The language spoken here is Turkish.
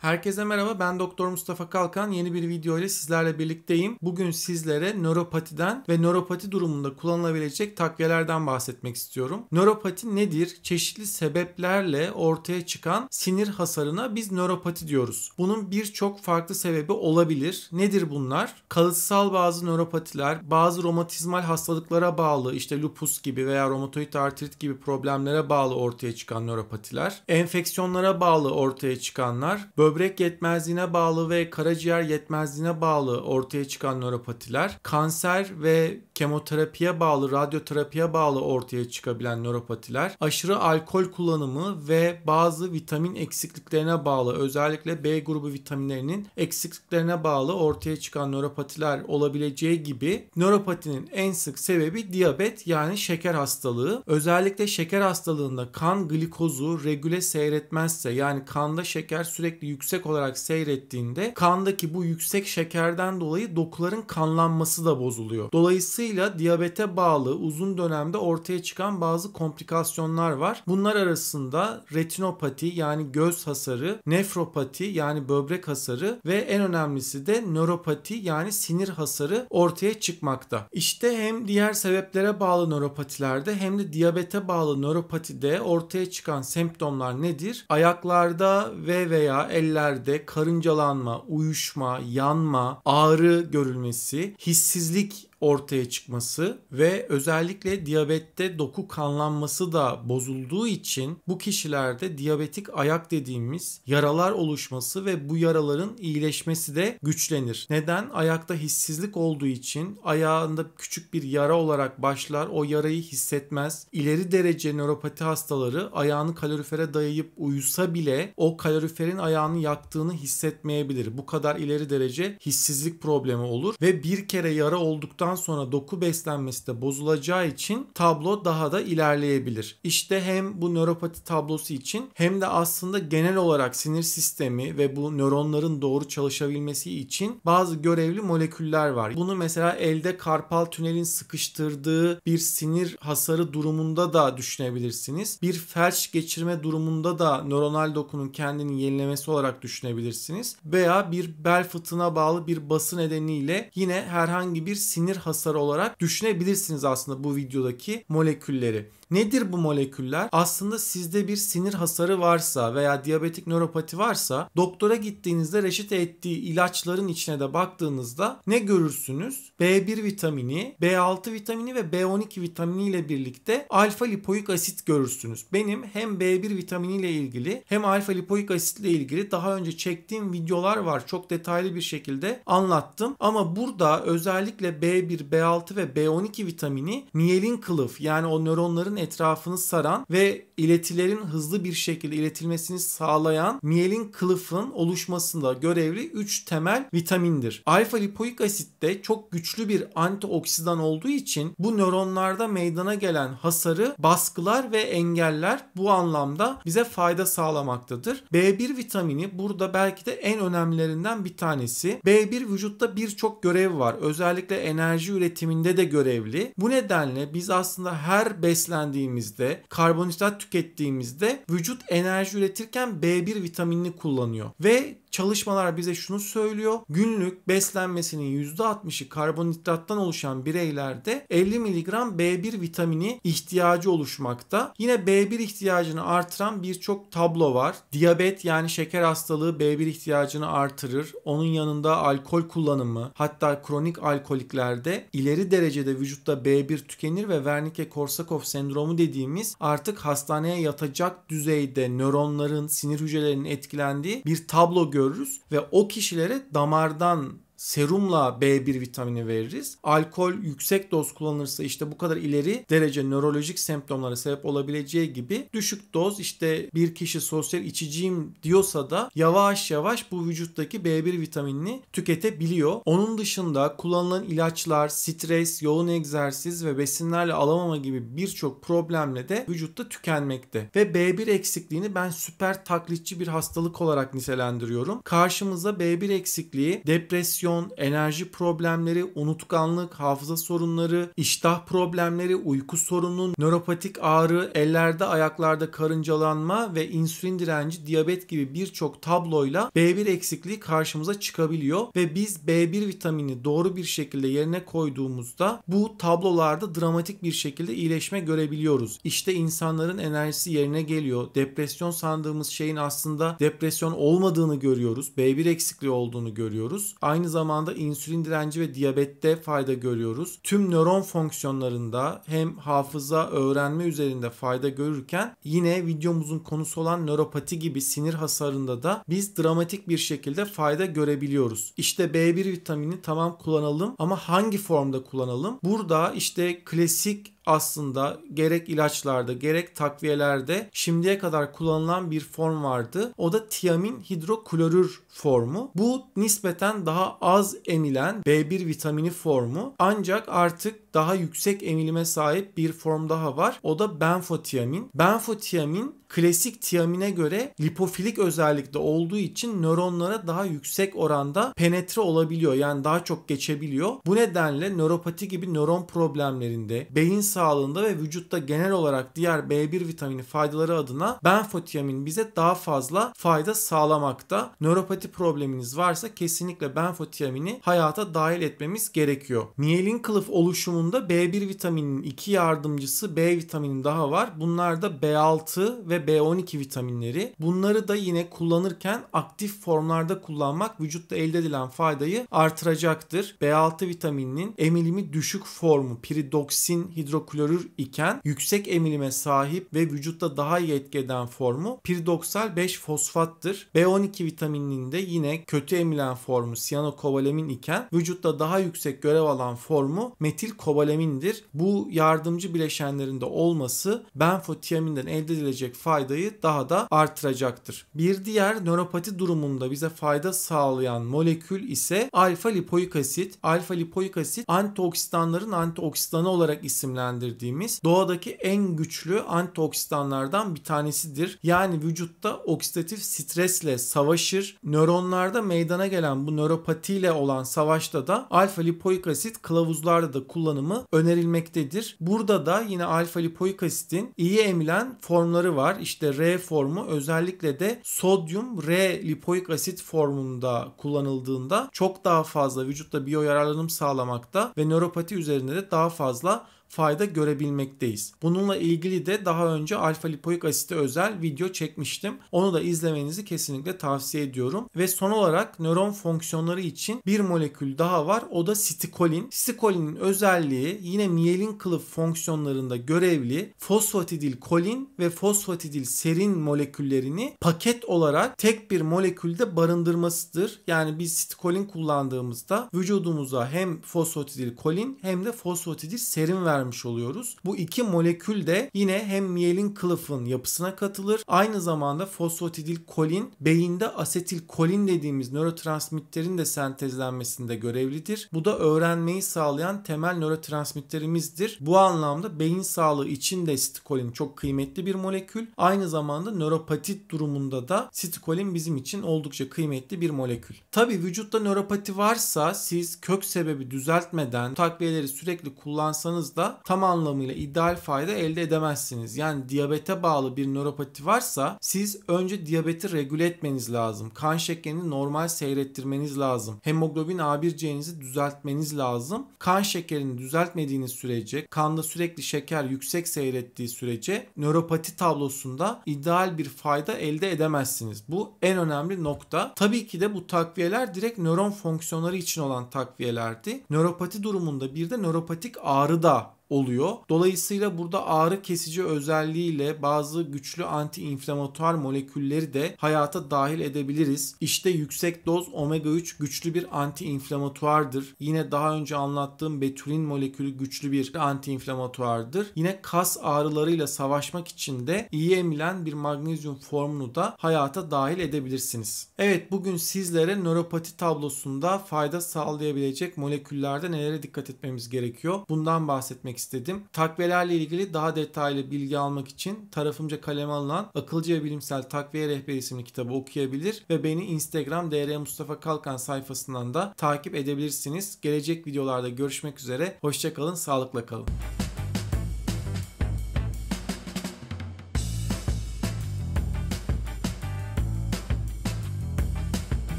Herkese merhaba ben Doktor Mustafa Kalkan yeni bir video ile sizlerle birlikteyim. Bugün sizlere nöropatiden ve nöropati durumunda kullanılabilecek takviyelerden bahsetmek istiyorum. Nöropati nedir? Çeşitli sebeplerle ortaya çıkan sinir hasarına biz nöropati diyoruz. Bunun birçok farklı sebebi olabilir. Nedir bunlar? Kalıtsal bazı nöropatiler, bazı romatizmal hastalıklara bağlı işte lupus gibi veya romatoid artrit gibi problemlere bağlı ortaya çıkan nöropatiler, enfeksiyonlara bağlı ortaya çıkanlar, böyle böbrek yetmezliğine bağlı ve karaciğer yetmezliğine bağlı ortaya çıkan nöropatiler kanser ve kemoterapiye bağlı, radyoterapiye bağlı ortaya çıkabilen nöropatiler aşırı alkol kullanımı ve bazı vitamin eksikliklerine bağlı özellikle B grubu vitaminlerinin eksikliklerine bağlı ortaya çıkan nöropatiler olabileceği gibi nöropatinin en sık sebebi diyabet yani şeker hastalığı. Özellikle şeker hastalığında kan glikozu regüle seyretmezse yani kanda şeker sürekli yüksek yüksek olarak seyrettiğinde kandaki bu yüksek şekerden dolayı dokuların kanlanması da bozuluyor. Dolayısıyla diyabete bağlı uzun dönemde ortaya çıkan bazı komplikasyonlar var. Bunlar arasında retinopati yani göz hasarı, nefropati yani böbrek hasarı ve en önemlisi de nöropati yani sinir hasarı ortaya çıkmakta. İşte hem diğer sebeplere bağlı nöropatilerde hem de diyabete bağlı nöropatide ortaya çıkan semptomlar nedir? Ayaklarda ve veya eller bireyler'de karıncalanma, uyuşma, yanma, ağrı görülmesi, hissizlik ortaya çıkması ve özellikle diyabette doku kanlanması da bozulduğu için bu kişilerde diyabetik ayak dediğimiz yaralar oluşması ve bu yaraların iyileşmesi de güçlenir. Neden? Ayakta hissizlik olduğu için ayağında küçük bir yara olarak başlar. O yarayı hissetmez. İleri derece nöropati hastaları ayağını kalorifere dayayıp uyusa bile o kaloriferin ayağını yaktığını hissetmeyebilir. Bu kadar ileri derece hissizlik problemi olur ve bir kere yara olduktan daha sonra doku beslenmesi de bozulacağı için tablo daha da ilerleyebilir. İşte hem bu nöropati tablosu için hem de aslında genel olarak sinir sistemi ve bu nöronların doğru çalışabilmesi için bazı görevli moleküller var. Bunu mesela elde karpal tünelin sıkıştırdığı bir sinir hasarı durumunda da düşünebilirsiniz. Bir felç geçirme durumunda da nöronal dokunun kendini yenilemesi olarak düşünebilirsiniz. Veya bir bel fıtığına bağlı bir bası nedeniyle yine herhangi bir sinir hasar olarak düşünebilirsiniz aslında bu videodaki molekülleri. Nedir bu moleküller? Aslında sizde bir sinir hasarı varsa veya diyabetik nöropati varsa doktora gittiğinizde reşit ettiği ilaçların içine de baktığınızda ne görürsünüz? B1 vitamini, B6 vitamini ve B12 vitamini ile birlikte alfa lipoik asit görürsünüz. Benim hem B1 vitamini ile ilgili hem alfa lipoik asit ile ilgili daha önce çektiğim videolar var. Çok detaylı bir şekilde anlattım. Ama burada özellikle B1, B6 ve B12 vitamini miyelin kılıf yani o nöronların etrafını saran ve iletilerin hızlı bir şekilde iletilmesini sağlayan miyelin kılıfın oluşmasında görevli 3 temel vitamindir. Alfa lipoik asit de çok güçlü bir antioksidan olduğu için bu nöronlarda meydana gelen hasarı baskılar ve engeller bu anlamda bize fayda sağlamaktadır. B1 vitamini burada belki de en önemlilerinden bir tanesi. B1 vücutta birçok görev var. Özellikle enerji üretiminde de görevli. Bu nedenle biz aslında her beslen beslendiğimizde, karbonhidrat tükettiğimizde vücut enerji üretirken B1 vitaminini kullanıyor. Ve Çalışmalar bize şunu söylüyor. Günlük beslenmesinin %60'ı karbonhidrattan oluşan bireylerde 50 mg B1 vitamini ihtiyacı oluşmakta. Yine B1 ihtiyacını artıran birçok tablo var. Diyabet yani şeker hastalığı B1 ihtiyacını artırır. Onun yanında alkol kullanımı hatta kronik alkoliklerde ileri derecede vücutta B1 tükenir ve Wernicke-Korsakoff sendromu dediğimiz artık hastaneye yatacak düzeyde nöronların, sinir hücrelerinin etkilendiği bir tablo görüyoruz görürüz ve o kişilere damardan serumla B1 vitamini veririz. Alkol yüksek doz kullanırsa işte bu kadar ileri derece nörolojik semptomlara sebep olabileceği gibi düşük doz işte bir kişi sosyal içiciyim diyorsa da yavaş yavaş bu vücuttaki B1 vitaminini tüketebiliyor. Onun dışında kullanılan ilaçlar, stres, yoğun egzersiz ve besinlerle alamama gibi birçok problemle de vücutta tükenmekte. Ve B1 eksikliğini ben süper taklitçi bir hastalık olarak nitelendiriyorum. Karşımıza B1 eksikliği depresyon, depresyon, enerji problemleri, unutkanlık, hafıza sorunları, iştah problemleri, uyku sorunu, nöropatik ağrı, ellerde ayaklarda karıncalanma ve insülin direnci, diyabet gibi birçok tabloyla B1 eksikliği karşımıza çıkabiliyor ve biz B1 vitamini doğru bir şekilde yerine koyduğumuzda bu tablolarda dramatik bir şekilde iyileşme görebiliyoruz. İşte insanların enerjisi yerine geliyor. Depresyon sandığımız şeyin aslında depresyon olmadığını görüyoruz. B1 eksikliği olduğunu görüyoruz. Aynı zamanda zamanda insülin direnci ve diyabette fayda görüyoruz. Tüm nöron fonksiyonlarında hem hafıza öğrenme üzerinde fayda görürken yine videomuzun konusu olan nöropati gibi sinir hasarında da biz dramatik bir şekilde fayda görebiliyoruz. İşte B1 vitamini tamam kullanalım ama hangi formda kullanalım? Burada işte klasik aslında gerek ilaçlarda gerek takviyelerde şimdiye kadar kullanılan bir form vardı. O da tiamin hidroklorür formu. Bu nispeten daha az emilen B1 vitamini formu. Ancak artık daha yüksek emilime sahip bir form daha var. O da benfotiamin. Benfotiamin klasik tiamine göre lipofilik özellikte olduğu için nöronlara daha yüksek oranda penetre olabiliyor. Yani daha çok geçebiliyor. Bu nedenle nöropati gibi nöron problemlerinde, beyin sağlığı sağlığında ve vücutta genel olarak diğer B1 vitamini faydaları adına benfotiamin bize daha fazla fayda sağlamakta. Nöropati probleminiz varsa kesinlikle benfotiamini hayata dahil etmemiz gerekiyor. Niyelin kılıf oluşumunda B1 vitamininin iki yardımcısı B vitamini daha var. Bunlar da B6 ve B12 vitaminleri. Bunları da yine kullanırken aktif formlarda kullanmak vücutta elde edilen faydayı artıracaktır. B6 vitamininin emilimi düşük formu piridoksin hidroklorit klorür iken yüksek emilime sahip ve vücutta daha iyi etki formu piridoksal 5 fosfattır. B12 vitamininin de yine kötü emilen formu siyanokovalamin iken vücutta daha yüksek görev alan formu metil kovalamindir. Bu yardımcı bileşenlerinde olması benfotiaminden elde edilecek faydayı daha da artıracaktır. Bir diğer nöropati durumunda bize fayda sağlayan molekül ise alfa lipoik asit. Alfa lipoik asit antioksidanların antioksidanı olarak isimlendirilir isimlendirdiğimiz doğadaki en güçlü antioksidanlardan bir tanesidir. Yani vücutta oksidatif stresle savaşır. Nöronlarda meydana gelen bu nöropatiyle olan savaşta da alfa lipoik asit kılavuzlarda da kullanımı önerilmektedir. Burada da yine alfa lipoik asitin iyi emilen formları var. İşte R formu özellikle de sodyum R lipoik asit formunda kullanıldığında çok daha fazla vücutta biyoyararlanım sağlamakta ve nöropati üzerinde de daha fazla fayda görebilmekteyiz. Bununla ilgili de daha önce alfa lipoik asite özel video çekmiştim. Onu da izlemenizi kesinlikle tavsiye ediyorum. Ve son olarak nöron fonksiyonları için bir molekül daha var. O da sitikolin. Sitikolinin özelliği yine miyelin kılıf fonksiyonlarında görevli fosfatidil kolin ve fosfatidil serin moleküllerini paket olarak tek bir molekülde barındırmasıdır. Yani biz sitikolin kullandığımızda vücudumuza hem fosfatidil kolin hem de fosfatidil serin ver vermiş oluyoruz. Bu iki molekül de yine hem miyelin kılıfın yapısına katılır. Aynı zamanda fosfotidil kolin beyinde asetil kolin dediğimiz nörotransmitterin de sentezlenmesinde görevlidir. Bu da öğrenmeyi sağlayan temel nörotransmitterimizdir. Bu anlamda beyin sağlığı için de sitikolin çok kıymetli bir molekül. Aynı zamanda nöropatit durumunda da sitikolin bizim için oldukça kıymetli bir molekül. Tabi vücutta nöropati varsa siz kök sebebi düzeltmeden takviyeleri sürekli kullansanız da tam anlamıyla ideal fayda elde edemezsiniz. Yani diyabete bağlı bir nöropati varsa siz önce diyabeti regüle etmeniz lazım. Kan şekerini normal seyrettirmeniz lazım. Hemoglobin A1C'nizi düzeltmeniz lazım. Kan şekerini düzeltmediğiniz sürece, kanda sürekli şeker yüksek seyrettiği sürece nöropati tablosunda ideal bir fayda elde edemezsiniz. Bu en önemli nokta. Tabii ki de bu takviyeler direkt nöron fonksiyonları için olan takviyelerdi. Nöropati durumunda bir de nöropatik ağrı da oluyor. Dolayısıyla burada ağrı kesici özelliğiyle bazı güçlü anti inflamatuar molekülleri de hayata dahil edebiliriz. İşte yüksek doz omega 3 güçlü bir anti inflamatuardır. Yine daha önce anlattığım betulin molekülü güçlü bir anti inflamatuardır. Yine kas ağrılarıyla savaşmak için de iyi emilen bir magnezyum formunu da hayata dahil edebilirsiniz. Evet bugün sizlere nöropati tablosunda fayda sağlayabilecek moleküllerde nelere dikkat etmemiz gerekiyor? Bundan bahsetmek istedim. Takviyelerle ilgili daha detaylı bilgi almak için tarafımca kaleme alınan Akılcı ve Bilimsel Takviye Rehberi isimli kitabı okuyabilir ve beni Instagram DR Mustafa Kalkan sayfasından da takip edebilirsiniz. Gelecek videolarda görüşmek üzere. Hoşçakalın, sağlıkla kalın.